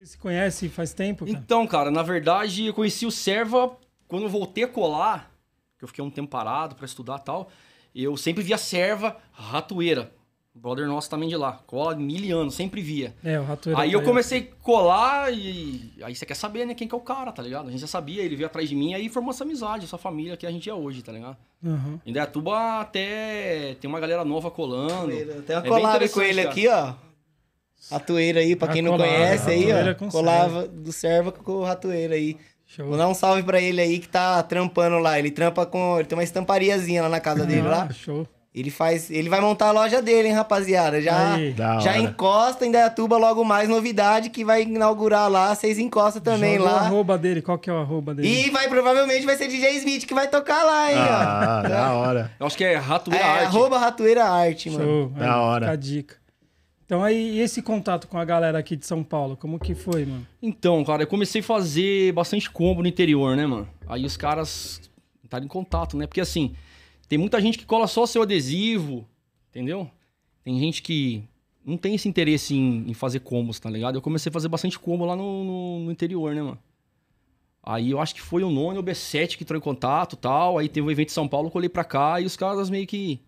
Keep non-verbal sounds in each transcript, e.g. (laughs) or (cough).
Você se conhece faz tempo? Cara? Então, cara, na verdade, eu conheci o Serva quando eu voltei a colar, que eu fiquei um tempo parado para estudar tal. Eu sempre via Serva ratoeira. O brother nosso também de lá. Cola mil anos, sempre via. É, o ratoeira. Aí eu comecei a colar e. Aí você quer saber, né, quem que é o cara, tá ligado? A gente já sabia, ele veio atrás de mim, aí formou essa amizade, essa família que a gente é hoje, tá ligado? Uhum. Em Dayatuba até tem uma galera nova colando. Tem uma é colada com ele cara. aqui, ó. Ratoeira aí, pra quem não conhece aí, ó. Colava do serva com o ratoeira aí. Show. Vou dar um salve pra ele aí que tá trampando lá. Ele trampa com. Ele tem uma estampariazinha lá na casa ah, dele lá. Show. Ele faz. Ele vai montar a loja dele, hein, rapaziada? Já, aí, já encosta em Dayatuba logo mais, novidade que vai inaugurar lá. Vocês encostam também lá. O arroba dele, qual que é o arroba dele? E vai, provavelmente vai ser DJ Smith que vai tocar lá, hein, ah, ó. Da tá? hora. Eu acho que é Ratoeira é, Arte. Arroba Ratoeira Arte, mano. Show. Da hora. Fica a dica. Então aí esse contato com a galera aqui de São Paulo, como que foi, mano? Então, cara, eu comecei a fazer bastante combo no interior, né, mano? Aí os caras entraram em contato, né? Porque assim, tem muita gente que cola só seu adesivo, entendeu? Tem gente que não tem esse interesse em, em fazer combos, tá ligado? Eu comecei a fazer bastante combo lá no, no, no interior, né, mano? Aí eu acho que foi o nono ou o B7 que entrou em contato tal. Aí teve um evento em São Paulo, colei pra cá e os caras meio que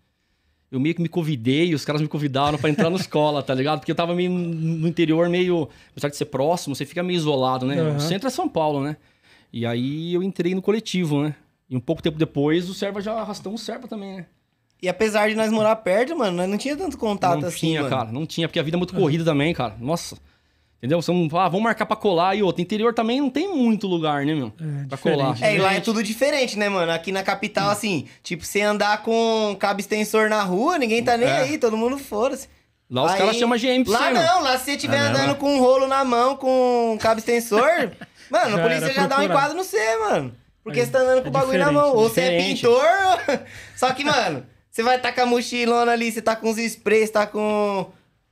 eu meio que me convidei, os caras me convidaram para entrar na (laughs) escola, tá ligado? Porque eu tava meio no interior, meio. Apesar de ser próximo, você fica meio isolado, né? Uhum. O centro é São Paulo, né? E aí eu entrei no coletivo, né? E um pouco tempo depois, o Serva já arrastou um Serva também, né? E apesar de nós morar perto, mano, nós não tinha tanto contato não assim. Não tinha, mano. cara. Não tinha, porque a vida é muito corrida também, cara. Nossa. Entendeu? Você não fala, ah, vamos marcar pra colar e outro. Interior também não tem muito lugar, né, meu? É, pra colar. Né? É, e lá é tudo diferente, né, mano? Aqui na capital, assim, tipo, você andar com cabo extensor na rua, ninguém tá nem é. aí, todo mundo foda-se. Lá os caras chamam GM pra Lá você, não, lá se você estiver é, né? andando com um rolo na mão, com cabo extensor, (laughs) mano, a polícia já procurar. dá um enquadro no C, mano. Porque é, você tá andando com é o bagulho na mão. Ou você é pintor, (laughs) só que, mano, você vai estar tá com a mochilona ali, você tá com os sprays, tá com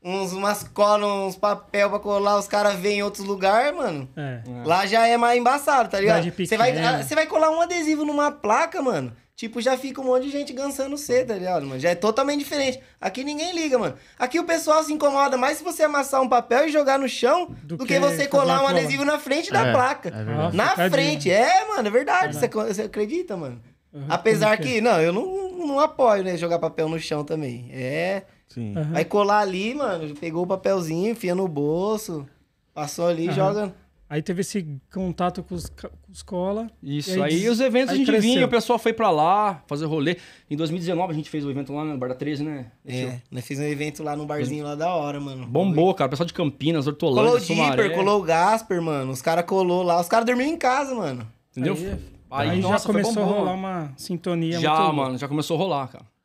uns, umas colas, uns papel pra colar, os caras vêm em outros lugares, mano. É. é. Lá já é mais embaçado, tá ligado? Você vai, você vai colar um adesivo numa placa, mano. Tipo, já fica um monte de gente gansando você, tá ligado, mano? Já é totalmente diferente. Aqui ninguém liga, mano. Aqui o pessoal se incomoda mais se você amassar um papel e jogar no chão do, do que, que, você colar um adesivo na frente da é, placa. É na frente. É, mano, é verdade. É você, você acredita, mano? Uhum, Apesar que, é? não, eu não, não apoio, né? Jogar papel no chão também. É. Sim. Uhum. Aí colar ali, mano, pegou o papelzinho, enfia no bolso, passou ali, uhum. joga. Aí teve esse contato com os, com os cola. Isso, aí, aí, os eventos aí a gente cresceu. vinha, o pessoal foi pra lá fazer rolê. Em 2019 a gente fez o um evento lá no Bar da 13, né? É, nós fizemos um evento lá no barzinho lá da hora, mano. Bombou, cara. O pessoal de Campinas, Hortolândia, Colou o Dipper, colou o Gasper, mano. Os caras colou lá. Os caras dormiam em casa, mano. Entendeu? Aí, é Aí, Aí nossa, já começou a rolar né? uma sintonia já, muito Já, mano, já começou a rolar, cara.